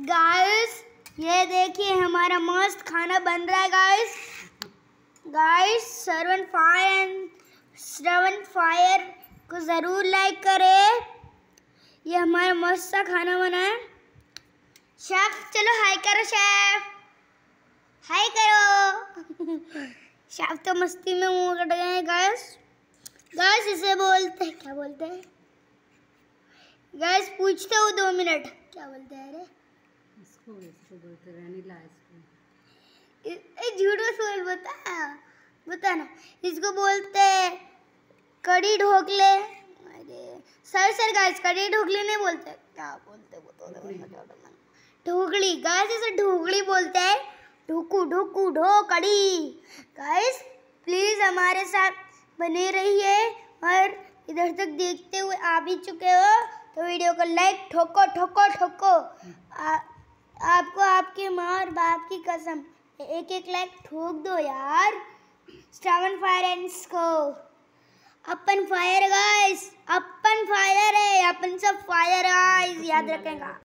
guys ये देखिए हमारा मस्त खाना बन रहा है गाइस गाइस सर्वन फायर एंड सर्वन फायर को ज़रूर लाइक करें ये हमारा मस्त सा खाना बना है शेफ चलो हाई करो शेफ हाई करो शेफ तो मस्ती में मुँह कट गए हैं गाइस गाइस इसे बोलते हैं क्या बोलते हैं गाइस पूछते हो दो मिनट क्या बोलते हैं अरे इसको इसको बोलते वेनिला आइसक्रीम झूठो सोल बता बता ना इसको बोलते कड़ी ढोकले अरे सर सर गाइस कड़ी ढोकले नहीं बोलते क्या बोलते बोलो ढोकली गाइस इसे ढोकली बोलते हैं ढोकू ढोकू ढो कड़ी गाइस प्लीज़ हमारे साथ बने रहिए और इधर तक देखते हुए आ भी चुके हो तो वीडियो को लाइक ठोको ठोको ठोको आपको आपके माँ और बाप की कसम एक एक लाइक ठोक दो यार स्टावन फायर एंड को अपन फायर गाइस अपन फायर है अपन सब फायर गाइस याद रखेगा